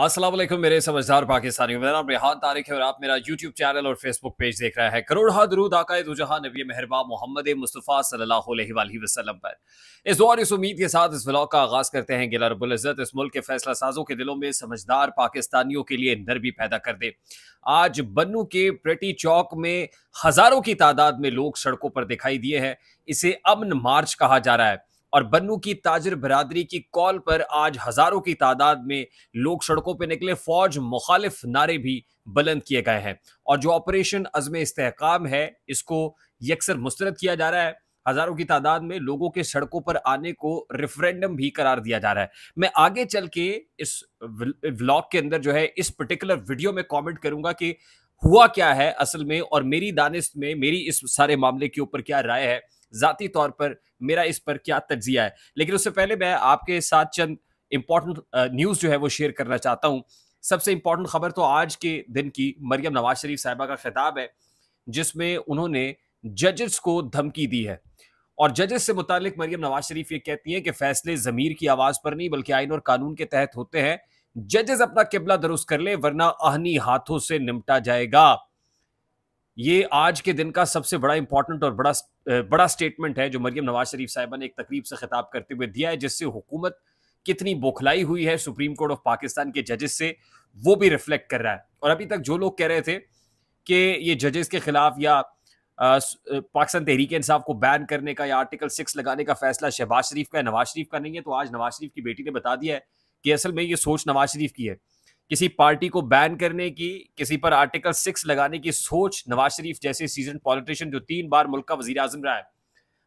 असलम मेरे समझदार पाकिस्तानी मेरा नाम रेहान तारिक है और आप मेरा यूट्यूब चैनल और फेसबुक पेज देख रहा है करोड़ दरूद आकाए दुजहां नबी मेहरबा मोहम्मद मुस्तफ़ा सल्ला वसलम पर इस दौर इस उम्मीद के साथ इस ब्लॉग का आगाज़ करते हैं गिला रबुल्ज़त इस मुल्क के फैसला साजों के दिलों में समझदार पाकिस्तानियों के लिए नरबी पैदा कर दे आज बन्नू के प्रेटी चौक में हज़ारों की तादाद में लोग सड़कों पर दिखाई दिए हैं इसे अमन मार्च कहा जा रहा है और बन्नू की ताजर बरादरी की कॉल पर आज हजारों की तादाद में लोग सड़कों पर निकले फौज मुखालिफ नारे भी बुलंद किए गए हैं और जो ऑपरेशन अजम इसकाम है इसको यकसर मुस्तरद किया जा रहा है हजारों की तादाद में लोगों के सड़कों पर आने को रेफरेंडम भी करार दिया जा रहा है मैं आगे चल के इस व्लॉग के अंदर जो है इस पर्टिकुलर वीडियो में कमेंट करूंगा कि हुआ क्या है असल में और मेरी दानिश में मेरी इस सारे मामले के ऊपर क्या राय है ज़ाती तौर पर मेरा इस पर क्या तजिया है लेकिन उससे पहले मैं आपके साथ चंद इम्पॉर्टेंट न्यूज़ जो है वो शेयर करना चाहता हूँ सबसे इम्पॉर्टेंट खबर तो आज के दिन की मरियम नवाज शरीफ साहबा का खिताब है जिसमें उन्होंने जजेस को धमकी दी है और जजेस से मुतालिक मरियम नवाज शरीफ ये कहती हैं कि फैसले जमीर की आवाज़ पर नहीं बल्कि आइन और कानून के तहत होते हैं जजेस अपना किबला दुरुस्त कर ले वरना अहनी हाथों से निपटा जाएगा ये आज के दिन का सबसे बड़ा इंपॉर्टेंट और बड़ा बड़ा स्टेटमेंट है जो मरियम नवाज शरीफ साहिबा ने एक तकरीब से खिताब करते हुए दिया है जिससे हुकूमत कितनी बोखलाई हुई है सुप्रीम कोर्ट ऑफ पाकिस्तान के जजेस से वो भी रिफ्लेक्ट कर रहा है और अभी तक जो लोग कह रहे थे कि ये जजेस के खिलाफ या पाकिस्तान तहरीक इंसाफ को बैन करने का या आर्टिकल सिक्स लगाने का फैसला शहबाज शरीफ का है नवाज शरीफ का नहीं है तो आज नवाज शरीफ की बेटी ने बता दिया है कि असल में ये सोच नवाज शरीफ की है किसी पार्टी को बैन करने की किसी पर आर्टिकल सिक्स लगाने की सोच नवाज शरीफ जैसे सीजन पॉलिटिशियन जो तीन बार मुल्क का वजी आजम रहा है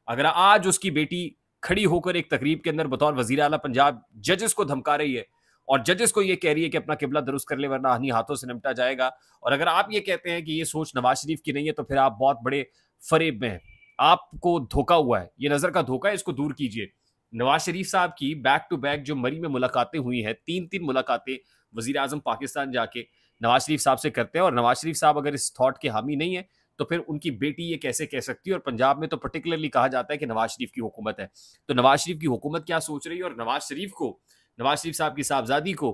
अगर आज उसकी बेटी खड़ी होकर एक तकरीब के अंदर बतौर वजी अला पंजाब जजेस को धमका रही है और जजेस को यह कह रही है कि अपना किबला दुरुस्त कर ले वरना हनी हाथों से निपटा जाएगा और अगर आप ये कहते हैं कि ये सोच नवाज शरीफ की नहीं है तो फिर आप बहुत बड़े फरेब में हैं आपको धोखा हुआ है ये नजर का धोखा है इसको दूर कीजिए नवाज शरीफ साहब की बैक टू बैक जो मरी में मुलाकातें हुई हैं तीन तीन मुलाकातें वजी अजम पाकिस्तान जाके नवाज शरीफ साहब से करते हैं और नवाज शरीफ साहब अगर इस थॉट के हामी नहीं है तो फिर उनकी बेटी ये कैसे कह सकती है और पंजाब में तो पर्टिकुलरली कहा जाता है कि नवाज शरीफ की हुकूमत है तो नवाज शरीफ की हुकूमत क्या सोच रही है और नवाज शरीफ को नवाज शरीफ साहब की साहबजादी को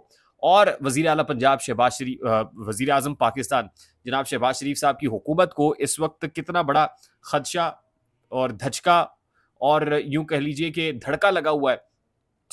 और वजीर अला पंजाब शहबाज शरीफ वजी अजम पाकिस्तान जनाब शहबाज शरीफ साहब की हुकूमत को इस वक्त कितना बड़ा खदशा और धचका और यूं कह लीजिए कि धड़का लगा हुआ है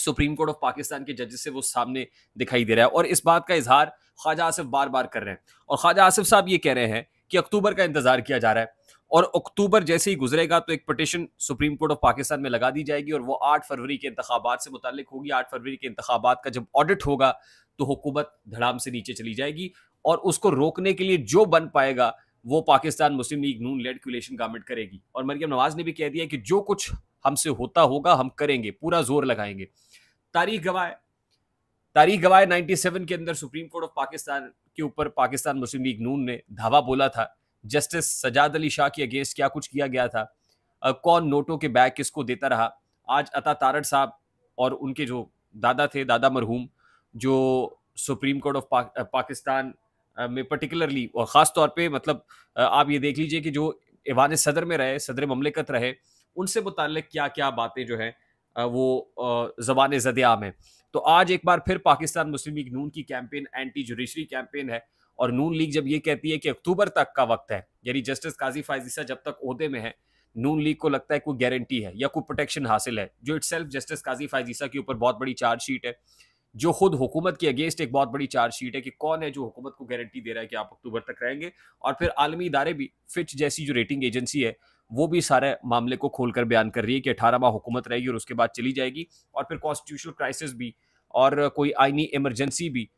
सुप्रीम कोर्ट ऑफ पाकिस्तान के जजेस से वो सामने दिखाई दे रहा है और इस बात का इजहार ख्वाजा आसिफ बार बार कर रहे हैं और ख्वाजा आसिफ साहब ये कह रहे हैं कि अक्टूबर का इंतजार किया जा रहा है और अक्टूबर जैसे ही गुजरेगा तो एक petition Supreme Court of Pakistan में लगा दी जाएगी और वो आठ फरवरी के इंतबात से मुतल होगी आठ फरवरी के इंतबात का जब ऑडिट होगा तो हुकूमत धड़ाम से नीचे चली जाएगी और उसको रोकने के लिए जो बन पाएगा वो Pakistan Muslim League Noon led coalition government करेगी और मरियम नवाज ने भी कह दिया कि जो कुछ हमसे होता होगा हम करेंगे पूरा जोर लगाएंगे तारीख गवाए तारीख गवाए 97 के अंदर सुप्रीम कोर्ट ऑफ पाकिस्तान के ऊपर पाकिस्तान मुस्लिम लीग नून ने धावा बोला था जस्टिस सजाद अली शाह के अगेंस्ट क्या कुछ किया गया था कौन नोटों के बैग किसको देता रहा आज अता तारड़ साहब और उनके जो दादा थे दादा मरहूम जो सुप्रीम कोर्ट ऑफ पा, पाकिस्तान में पर्टिकुलरली और ख़ास तौर पे मतलब आप ये देख लीजिए कि जो इवान सदर में रहे सदर ममलिकत रहे उनसे मुतल क्या क्या बातें जो हैं वो जबान जदियाम है तो आज एक बार फिर पाकिस्तान मुस्लिम लीग नून की कैंपेन एंटी जुडिशरी कैंपेन है और नून लीग जब ये कहती है कि अक्टूबर तक का वक्त है यानी जस्टिस काजी फायजीसा जब तक अहदे में है नून लीग को लगता है कोई गारंटी है या कोई प्रोटेक्शन हासिल है जो इट जस्टिस काजी फायजीसा के ऊपर बहुत बड़ी चार्जशीट है जो खुद हुकूमत के अगेंस्ट एक बहुत बड़ी चार्जशीट है कि कौन है जो हुकूमत को गारंटी दे रहा है कि आप अक्टूबर तक रहेंगे और फिर आलमी इदारे भी फिच जैसी जो रेटिंग एजेंसी है वो भी सारे मामले को खोलकर बयान कर रही है कि अठारह माह हुकूमत रहेगी और उसके बाद चली जाएगी और फिर कॉन्स्टिट्यूशनल क्राइसिस भी और कोई आइनी इमरजेंसी भी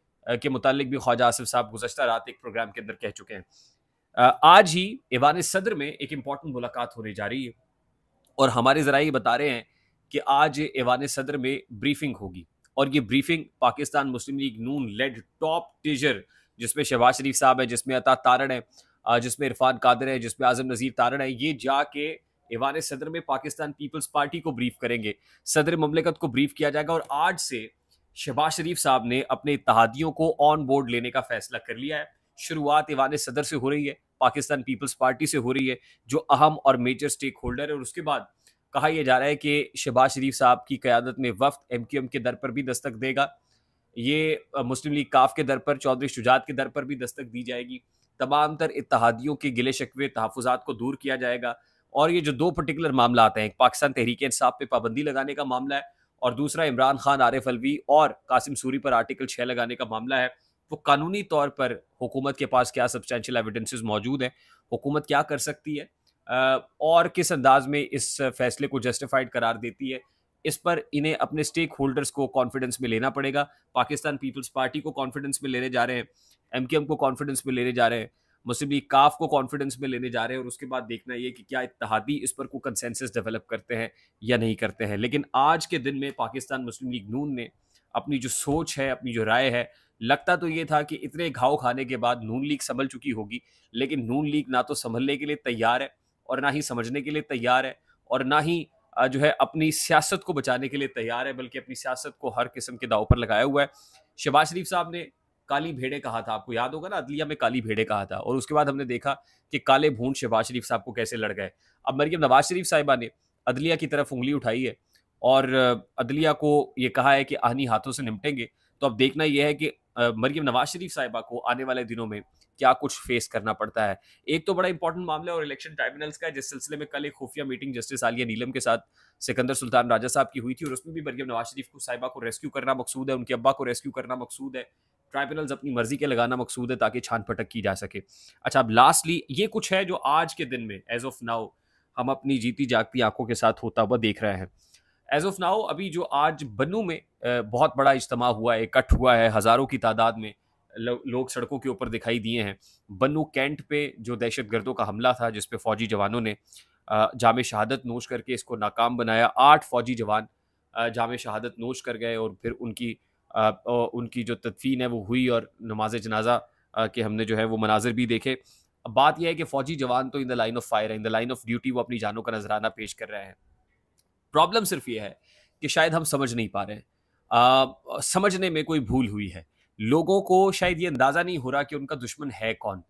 के मुतालिक भी ख्वाजा आसिफ साहब गुजशत रात एक प्रोग्राम के अंदर कह चुके हैं आज ही ईवान सदर में एक इम्पॉर्टेंट मुलाकात होने जा रही है और हमारे ज़रा ये बता रहे हैं कि आज ईवान सदर में ब्रीफिंग होगी और ये briefing Pakistan Muslim League Noon led top tier जिसमें शहबाज शरीफ साहब है जिसमें अता तारण है जिसमें इरफान कादर है जिसमें आजम नज़ीर तारण है ये जाके ईवान सदर में पाकिस्तान पीपल्स पार्टी को ब्रीफ करेंगे सदर ममलिकत को ब्रीफ किया जाएगा और आज से शहबाज शरीफ साहब ने अपने इतिहादियों को ऑन बोर्ड लेने का फैसला कर लिया है शुरुआत ईवान सदर से हो रही है पाकिस्तान पीपल्स पार्टी से हो रही है जो अहम और मेजर स्टेक होल्डर है और उसके बाद कहा यह जा रहा है कि शहबाज शरीफ साहब की क्यादत में वफ्त एम क्यू एम के दर पर भी दस्तक देगा ये मुस्लिम लीग काफ के दर पर चौधरी शुजात के दर पर भी दस्तक दी जाएगी तमाम तर इतिहादियों के गिले शिकवे तहफात को दूर किया जाएगा और ये जो दो पर्टिकुलर मामला आते हैं एक पाकिस्तान तहरीक इंसाफ पे पाबंदी लगाने का मामला है और दूसरा इमरान खान आरिफ अलवी और कासिम सूरी पर आर्टिकल छः लगाने का मामला है वो कानूनी तौर पर हुकूमत के पास क्या सब्सटैशल एविडेंसेस मौजूद हैं हुकूमत क्या कर सकती है और किस अंदाज में इस फैसले को जस्टिफाइड करार देती है इस पर इन्हें अपने स्टेक होल्डर्स को कॉन्फिडेंस में लेना पड़ेगा पाकिस्तान पीपल्स पार्टी को कॉन्फिडेंस में लेने जा रहे हैं एम के एम को कॉन्फिडेंस में लेने जा रहे हैं लीग काफ को कॉन्फिडेंस में लेने जा रहे हैं और उसके बाद देखना ये कि क्या इतिहादी इस पर को कंसेंसस डेवलप करते हैं या नहीं करते हैं लेकिन आज के दिन में पाकिस्तान मुस्लिम लीग नून ने अपनी जो सोच है अपनी जो राय है लगता तो ये था कि इतने घाव खाने के बाद नून लीग संभल चुकी होगी लेकिन नून लीग ना तो संभलने के लिए तैयार है और ना ही समझने के लिए तैयार है और ना ही जो है अपनी सियासत को बचाने के लिए तैयार है बल्कि अपनी सियासत को हर किस्म के दाव पर लगाया हुआ है शहबाज शरीफ साहब ने काली भेड़े कहा था आपको याद होगा ना अदलिया में काली भेड़े कहा था और उसके बाद हमने देखा कि काले भून शहबाज शरीफ साहब को कैसे लड़ गए अब मरियम नवाज शरीफ साहिबा ने अदलिया की तरफ उंगली उठाई है और अदलिया को ये कहा है कि आहनी हाथों से निपटेंगे तो अब देखना यह है कि मरियम नवाज शरीफ साहिबा को आने वाले दिनों में क्या कुछ फेस करना पड़ता है एक तो बड़ा इंपॉर्टेंट मामला और इलेक्शन ट्राइब्यूनल्स का है जिस सिलसिले में कल एक खुफिया मीटिंग जस्टिस आलिया नीलम के साथ सिकंदर सुल्तान राजा साहब की हुई थी और उसमें भी मरियम नवाज शरीफ को साहिबा को रेस्क्यू करना मकसूद है उनके अब्बा को रेस्क्यू करना मकसूद है ट्राइब्यूनल्स अपनी मर्जी के लगाना मकसूद है ताकि छान फटक की जा सके अच्छा अब लास्टली ये कुछ है जो आज के दिन में एज ऑफ नाउ हम अपनी जीती जागती आंखों के साथ होता हुआ देख रहे हैं एज ऑफ नाउ अभी जो आज बनू में बहुत बड़ा इज्तम हुआ है इकट्ठ हुआ है हज़ारों की तादाद में लोग सड़कों के ऊपर दिखाई दिए हैं बनू कैंट पे जो दहशत गर्दों का हमला था जिसपे फौजी जवानों ने जाम शहादत नोश करके इसको नाकाम बनाया आठ फौजी जवान जाम शहादत नोश कर गए और फिर उनकी उनकी जो तदफीन है वो हुई और नमाज जनाजा के हमने जो है वो मनाजिर भी देखे अब बात यह है कि फ़ौजी जवान तो in the line of fire है in the line of duty वो अपनी जानों का नजराना पेश कर रहे हैं प्रॉब्लम सिर्फ ये है कि शायद हम समझ नहीं पा रहे हैं आ, समझने में कोई भूल हुई है लोगों को शायद ये अंदाज़ा नहीं हो रहा कि उनका दुश्मन है कौन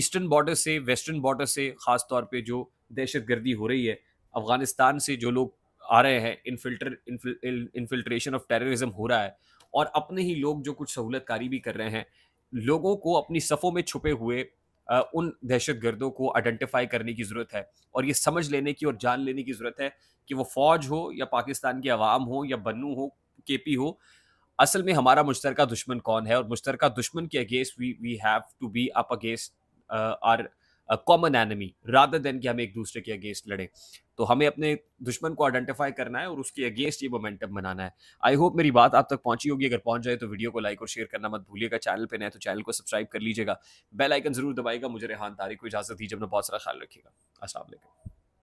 ईस्टर्न बॉर्डर से वेस्टर्न बॉर्डर से ख़ास तौर पे जो दहशत गर्दी हो रही है अफ़गानिस्तान से जो लोग आ रहे हैं इनफिल्टर इनफिल्ट्रेशन ऑफ टेररिज्म हो रहा है और अपने ही लोग जो कुछ सहूलतकारी भी कर रहे हैं लोगों को अपनी सफ़ों में छुपे हुए उन दहशत गर्दों को आइडेंटिफाई करने की ज़रूरत है और ये समझ लेने की और जान लेने की ज़रूरत है कि वो फौज हो या पाकिस्तान की आवाम हो या बन्नू हो के पी हो असल में हमारा मुश्तरक दुश्मन कौन है और मुश्तरक दुश्मन के against we we have to be up against our common enemy rather than कि हम एक दूसरे के अगेंस्ट लड़े तो हमें अपने दुश्मन को आइडेंटिफाई करना है और उसके अगेंस्ट ये मोमेंटम बनाना है आई होप मेरी बात आप तक पहुंची होगी अगर पहुंच जाए तो वीडियो को लाइक और शेयर करना मत भूलिएगा चैनल पर नए तो चैनल को सब्सक्राइब कर लीजिएगा बेल आइकन जरूर दबाएगा मुझे रेहान तारीख को इजाजत दीजिए अपना बहुत सारा ख्याल रखिएगा असल